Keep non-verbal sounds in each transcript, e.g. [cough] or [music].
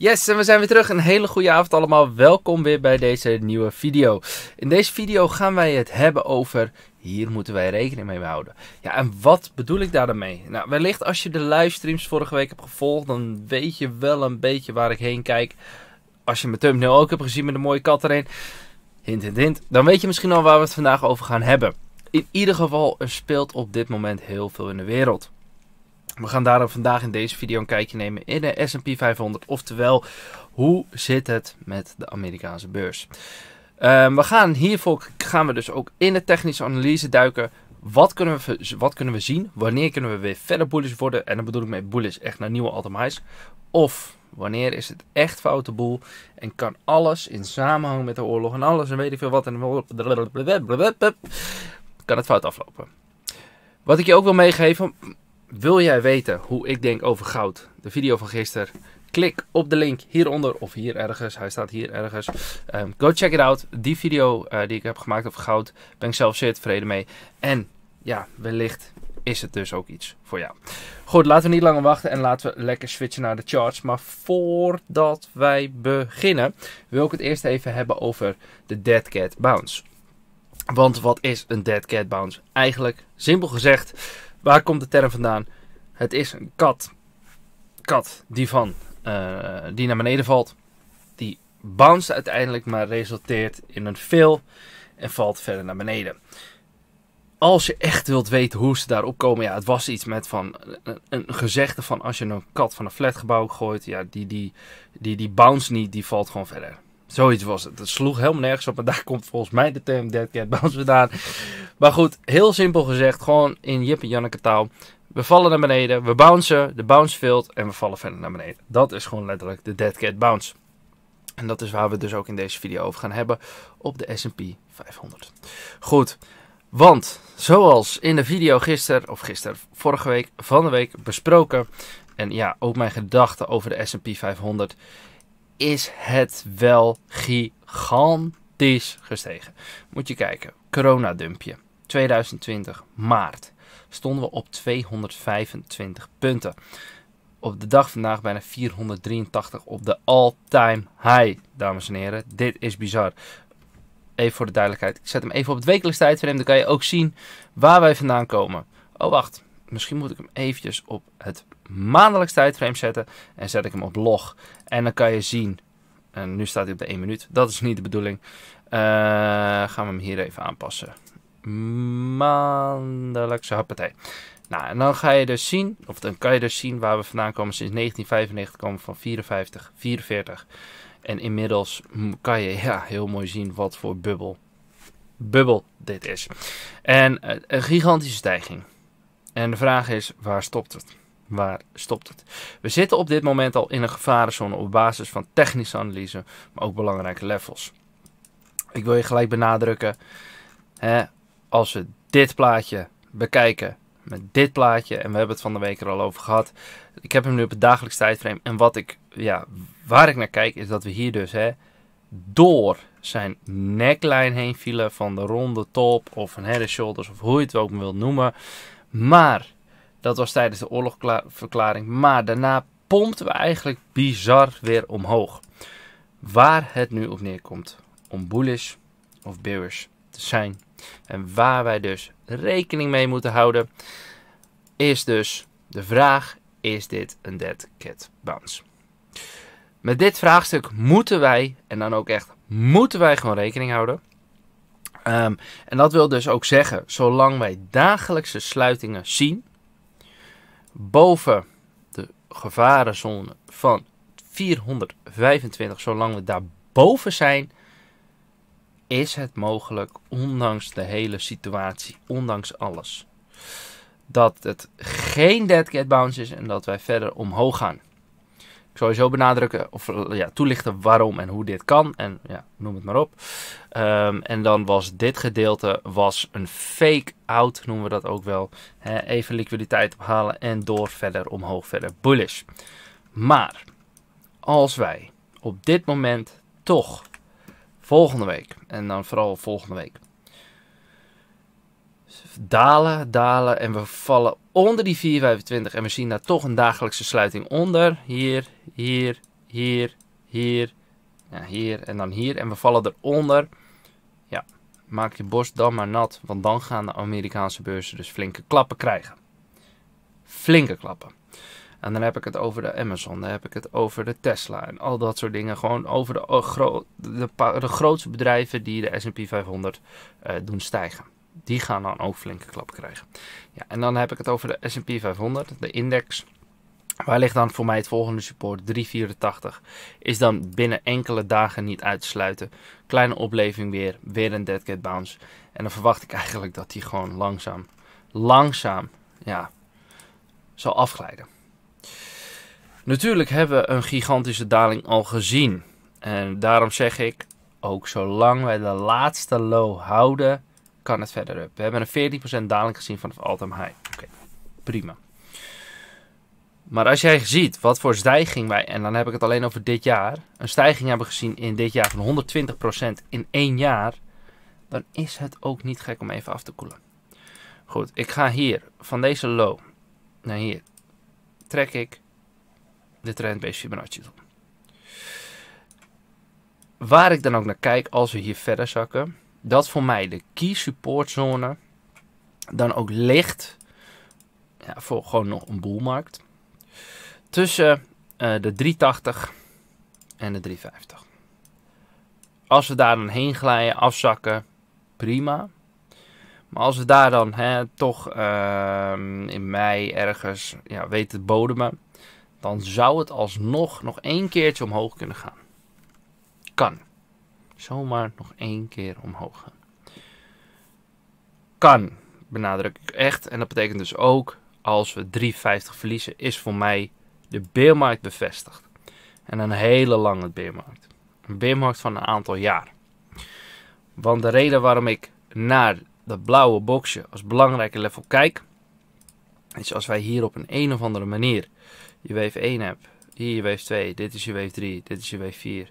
Yes, en we zijn weer terug. Een hele goede avond allemaal. Welkom weer bij deze nieuwe video. In deze video gaan wij het hebben over... Hier moeten wij rekening mee houden. Ja, en wat bedoel ik daar dan mee? Nou, wellicht als je de livestreams vorige week hebt gevolgd... dan weet je wel een beetje waar ik heen kijk. Als je mijn thumbnail ook hebt gezien met een mooie kat erin... Hint, hint, hint. Dan weet je misschien al waar we het vandaag over gaan hebben. In ieder geval, er speelt op dit moment heel veel in de wereld. We gaan daarom vandaag in deze video een kijkje nemen in de S&P 500. Oftewel, hoe zit het met de Amerikaanse beurs? Ehm, we gaan hiervoor gaan we dus ook in de technische analyse duiken. Wat kunnen, we, wat kunnen we zien? Wanneer kunnen we weer verder bullish worden? En dan bedoel ik met bullish echt naar nieuwe all Of wanneer is het echt foute boel? En kan alles in samenhang met de oorlog en alles en weet ik veel wat. En kan het fout aflopen. Wat ik je ook wil meegeven, wil jij weten hoe ik denk over goud? De video van gisteren. Klik op de link hieronder of hier ergens. Hij staat hier ergens. Ehm, go check it out. Die video eh, die ik heb gemaakt over goud. Ben ik zelf zeer tevreden mee. En ja, wellicht is het dus ook iets voor jou. Goed, laten we niet langer wachten en laten we lekker switchen naar de charts. Maar voordat wij beginnen, wil ik het eerst even hebben over de Dead Cat Bounce. Want wat is een Dead Cat Bounce? Eigenlijk, simpel gezegd, Waar komt de term vandaan? Het is een kat. Kat die, van, eh, die naar beneden valt. Die bounce uiteindelijk, maar resulteert in een fail. En valt verder naar beneden. Als je echt wilt weten hoe ze daarop komen. Ja, het was iets met van eh, een, gezegde van als je een kat van een flatgebouw gooit. Ja, die, die, die, die bounce niet, die valt gewoon verder. Zoiets was het. Het sloeg helemaal nergens op. Maar daar komt volgens mij de term Dead Cat Bounce vandaan. Maar goed, heel simpel gezegd. Gewoon in Jip en Janneke taal. We vallen naar beneden. We bouncen. De bounce vult. En we vallen verder naar beneden. Dat is gewoon letterlijk de Dead Cat Bounce. En dat is waar we dus ook in deze video over gaan hebben. Op de S&P 500. Goed. Want, zoals in de video gisteren, of gisteren, vorige week, van de week besproken. En ja, ook mijn gedachten over de S&P 500 is het wel gigantisch gestegen. Moet je kijken, coronadumpje 2020 maart stonden we op 225 punten. Op de dag vandaag bijna 483 op de all-time high, dames en heren. Dit is bizar. Even voor de duidelijkheid. Ik zet hem even op het wekelijks tijdframe. Dan kan je ook zien waar wij vandaan komen. Oh, wacht. Misschien moet ik hem eventjes op het maandelijks tijdframe zetten en zet ik hem op log. En dan kan je zien, en nu staat hij op de 1 minuut, dat is niet de bedoeling. Eh, gaan we hem hier even aanpassen. Maandelijkse happatee. Nou, en dan ga je dus zien, of dan kan je dus zien waar we vandaan komen. Sinds 1995 komen we van 54, 44. En inmiddels kan je ja, heel mooi zien wat voor bubbel, bubbel dit is. En eh, een gigantische stijging. En de vraag is, waar stopt het? waar stopt het? We zitten op dit moment al in een gevarenzone op basis van technische analyse, maar ook belangrijke levels. Ik wil je gelijk benadrukken, hè, als we dit plaatje bekijken met dit plaatje, en we hebben het van de week er al over gehad. Ik heb hem nu op het dagelijks tijdframe. En wat ik, ja, waar ik naar kijk, is dat we hier dus hè, door zijn neklijn heen vielen van de ronde top of een head shoulders of hoe je het ook wilt noemen. Maar dat was tijdens de oorlogverklaring. Maar daarna pompten we eigenlijk bizar weer omhoog. Waar het nu op neerkomt om bullish of bearish te zijn. En waar wij dus rekening mee moeten houden, is dus de vraag: is dit een dead cat bounce? Met dit vraagstuk moeten wij, en dan ook echt moeten wij gewoon rekening houden. Ehm, en dat wil dus ook zeggen, zolang wij dagelijkse sluitingen zien, boven de gevarenzone van 425, zolang we daarboven zijn, is het mogelijk, ondanks de hele situatie, ondanks alles, dat het geen dead cat bounce is en dat wij verder omhoog gaan sowieso benadrukken of ja, toelichten waarom en hoe dit kan. En ja, noem het maar op. Ehm, en dan was dit gedeelte was een fake out, noemen we dat ook wel. even liquiditeit ophalen en door verder omhoog, verder bullish. Maar als wij op dit moment toch volgende week, en dan vooral volgende week, dalen, dalen en we vallen onder die 4,25 en we zien daar toch een dagelijkse sluiting onder. Hier, hier, hier, hier, ja, hier en dan hier. En we vallen eronder. Ja, maak je borst dan maar nat, want dan gaan de Amerikaanse beurzen dus flinke klappen krijgen. Flinke klappen. En dan heb ik het over de Amazon, dan heb ik het over de Tesla en al dat soort dingen. Gewoon over de, eh, de, de grootste bedrijven die de SP 500 eh, doen stijgen. Die gaan dan ook flinke klappen krijgen. Ja, en dan heb ik het over de SP 500, de index. Waar ligt dan voor mij het volgende support? 384. Is dan binnen enkele dagen niet uit te sluiten. Kleine opleving weer. Weer een dead cat bounce. En dan verwacht ik [laughs] eigenlijk dat die gewoon langzaam, langzaam, ja, zal afglijden. Natuurlijk hebben we een gigantische daling al gezien. En daarom zeg ik, ook zolang wij de laatste low houden, kan het verder up. We hebben een 14% daling gezien vanaf all-time high. Oké, prima. Maar als jij ziet wat voor stijging wij, en dan heb ik het alleen over dit jaar, een stijging hebben gezien in dit jaar van 120% in één jaar, dan is het ook niet gek om even af te koelen. Goed, ik ga hier van deze low naar hier, trek ik de trendbase Fibonacci toe. Waar ik dan ook naar kijk als we hier verder zakken, dat voor mij de key support zone dan ook ligt ja, voor gewoon nog een boelmarkt tussen eh, de 380 en de 350. Als we daar dan heen glijden, afzakken, prima. Maar als we daar dan hè, toch ehm, in mei ergens ja, weten bodemen, dan zou het alsnog nog één keertje omhoog kunnen gaan. Kan. Zomaar nog één keer omhoog gaan. Kan, benadruk ik echt. En dat betekent dus ook, als we 3,50 verliezen, is voor mij de beermarkt bevestigd. En een hele lange beermarkt. Een beermarkt van een aantal jaar. Want de reden waarom ik naar dat blauwe boxje als belangrijke level kijk, is als wij hier op een een of andere manier je wave 1 hebt, hier je wave 2, dit is je wave 3, dit is je wave 4,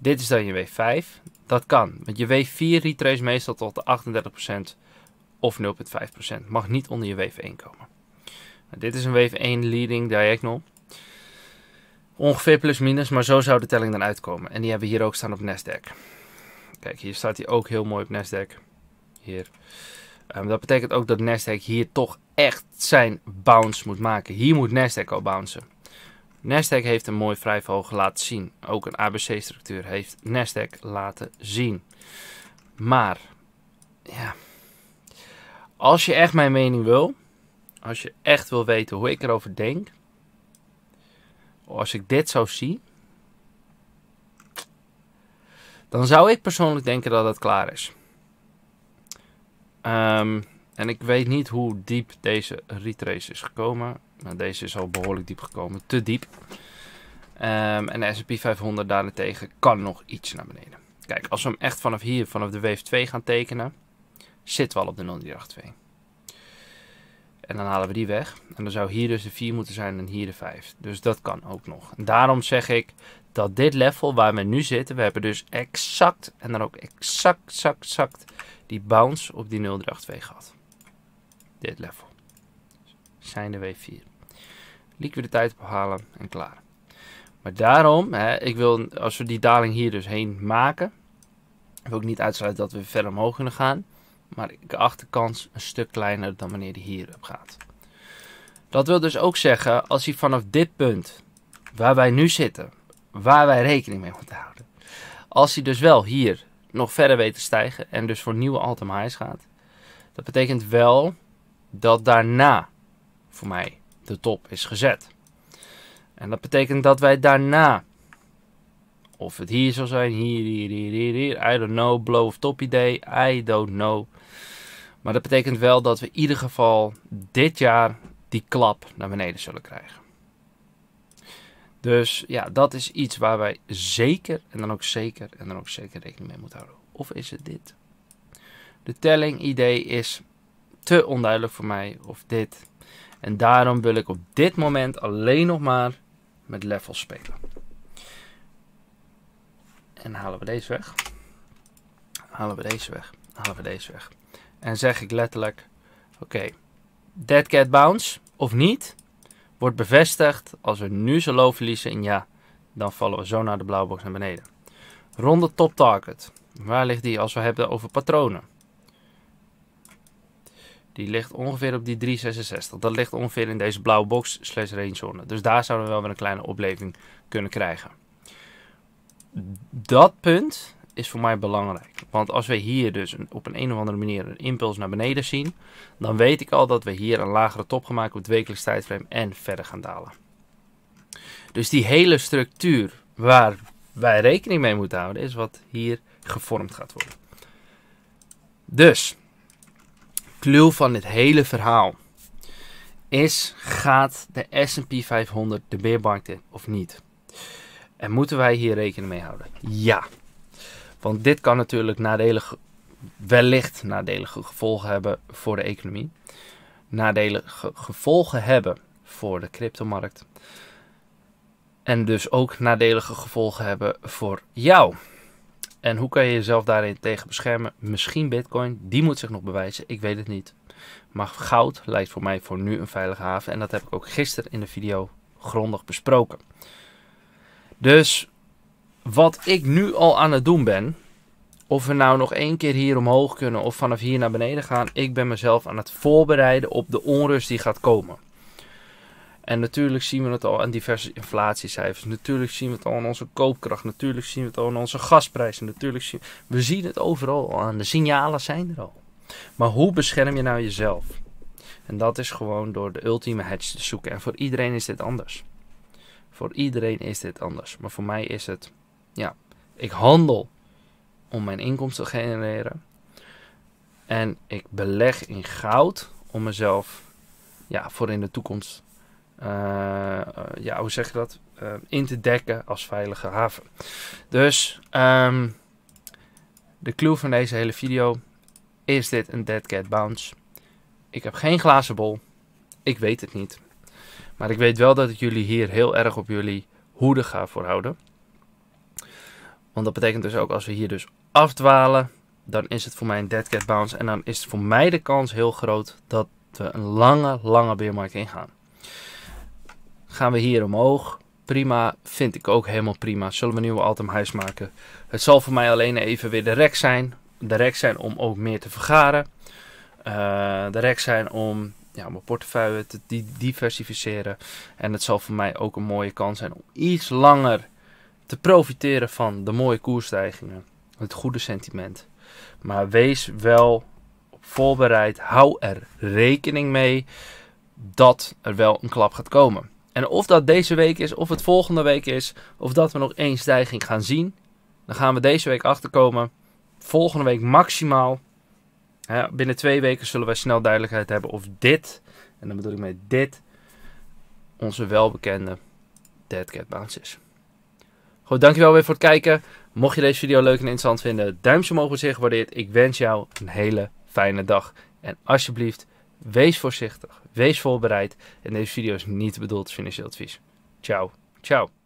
dit is dan je wave 5. Dat kan, want je wave 4 retrace meestal tot de 38% of 0,5%. Mag niet onder je wave 1 komen. dit is een wave 1 leading diagonal. Ongeveer plus minus, maar zo zou de telling dan uitkomen. En die hebben we hier ook staan op Nasdaq. Kijk, hier staat hij ook heel mooi op Nasdaq. Hier. Ehm, dat betekent ook dat Nasdaq hier toch echt zijn bounce moet maken. Hier moet Nasdaq al bouncen. Nasdaq heeft een mooi vrijverhoog laten zien. Ook een ABC-structuur heeft Nasdaq laten zien. Maar, ja. Als je echt mijn mening wil, als je echt wil weten hoe ik erover denk, als ik dit zo zie, dan zou ik persoonlijk denken dat het klaar is. Ehm, en ik weet niet hoe diep deze retrace is gekomen. Nou, deze is al behoorlijk diep gekomen. Te diep. Ehm, en de S&P 500 daarentegen kan nog iets naar beneden. Kijk, als we hem echt vanaf hier, vanaf de wave 2 gaan tekenen, zit wel al op de 0,382. En dan halen we die weg. En dan zou hier dus de 4 moeten zijn en hier de 5. Dus dat kan ook nog. En daarom zeg ik dat dit level waar we nu zitten, we hebben dus exact en dan ook exact, exact, exact die bounce op die 0,382 gehad. Dit level. Zijn de W4. Liquiditeit ophalen en klaar. Maar daarom, hè, ik wil, als we die daling hier dus heen maken, wil ik niet uitsluiten dat we verder omhoog kunnen gaan maar ik acht de een stuk kleiner dan wanneer hij hierop gaat. Dat wil dus ook zeggen, als hij vanaf dit punt, waar wij nu zitten, waar wij rekening mee moeten houden, als hij dus wel hier nog verder weet te stijgen en dus voor nieuwe all highs gaat, dat betekent wel dat daarna voor mij de top is gezet. En dat betekent dat wij daarna of het hier zal zijn, hier, hier, hier, hier, hier. I don't know, blow of top idee, I don't know. Maar dat betekent wel dat we in ieder geval dit jaar die klap naar beneden zullen krijgen. Dus ja, dat is iets waar wij zeker en dan ook zeker en dan ook zeker rekening mee moeten houden. Of is het dit? De telling idee is te onduidelijk voor mij of dit. En daarom wil ik op dit moment alleen nog maar met levels spelen. En halen we deze weg. Halen we deze weg. Halen we deze weg. En zeg ik letterlijk: Oké, dead cat bounce of niet? Wordt bevestigd. Als we nu zo low verliezen in ja, dan vallen we zo naar de blauwe box naar beneden. Ronde top target. Waar ligt die als we hebben over patronen? Die ligt ongeveer op die 366. Dat ligt ongeveer in deze blauwe box slash range zone. Dus daar zouden we wel weer een kleine opleving kunnen krijgen dat punt is voor mij belangrijk. Want als we hier dus op een, een of andere manier een impuls naar beneden zien, dan weet ik al dat we hier een lagere top gaan maken op het wekelijks tijdframe en verder gaan dalen. Dus die hele structuur waar wij rekening mee moeten houden, is wat hier gevormd gaat worden. Dus, clue van dit hele verhaal is: gaat de SP 500 de beermarkt in of niet? En moeten wij hier rekening mee houden? Ja. Want dit kan natuurlijk nadelige, wellicht nadelige gevolgen hebben voor de economie. Nadelige gevolgen hebben voor de cryptomarkt. En dus ook nadelige gevolgen hebben voor jou. En hoe kan je jezelf daarin tegen beschermen? Misschien Bitcoin, die moet zich nog bewijzen, ik weet het niet. Maar goud lijkt voor mij voor nu een veilige haven en dat heb ik ook gisteren in de video grondig besproken. Dus wat ik nu al aan het doen ben, of we nou nog één keer hier omhoog kunnen of vanaf hier naar beneden gaan, ik ben mezelf aan het voorbereiden op de onrust die gaat komen. En natuurlijk zien we het al aan diverse inflatiecijfers. Natuurlijk zien we het al aan onze koopkracht. Natuurlijk zien we het al aan onze gasprijzen. Natuurlijk zien we zien het overal aan. De signalen zijn er al. Maar hoe bescherm je nou jezelf? En dat is gewoon door de ultieme hedge te zoeken. En voor iedereen is dit anders. Voor iedereen is dit anders. Maar voor mij is het, ja, ik handel om mijn inkomsten te genereren. En ik beleg in goud om mezelf ja, voor in de toekomst, eh, eh, ja, hoe zeg je dat? Eh, in te dekken als veilige haven. Dus ehm, de clue van deze hele video is dit een dead cat bounce. Ik heb geen glazen bol. Ik weet het niet. Maar ik weet wel dat ik jullie hier heel erg op jullie hoede ga voorhouden, Want dat betekent dus ook als we hier dus afdwalen, dan is het voor mij een dead cat bounce. En dan is het voor mij de kans heel groot dat we een lange, lange beermarkt ingaan. Gaan we hier omhoog. Prima, vind ik ook helemaal prima. Zullen we nieuwe wel time huis maken? Het zal voor mij alleen even weer de rek zijn. De rek zijn om ook meer te vergaren. Uh, de rek zijn om ja, mijn portefeuille te diversificeren. En het zal voor mij ook een mooie kans zijn om iets langer te profiteren van de mooie koersstijgingen. Het goede sentiment. Maar wees wel voorbereid. Hou er rekening mee dat er wel een klap gaat komen. En of dat deze week is, of het volgende week is, of dat we nog één stijging gaan zien, dan gaan we deze week achterkomen. Volgende week maximaal binnen twee weken zullen wij snel duidelijkheid hebben of dit, en dan bedoel ik met dit, onze welbekende Cat Bounce is. Goed, dankjewel weer voor het kijken. Mocht je deze video leuk en interessant vinden, duimpje omhoog wordt zeer gewaardeerd. Ik wens jou een hele fijne dag. En alsjeblieft, wees voorzichtig, wees voorbereid. En deze video is niet bedoeld als financieel advies. Ciao, ciao.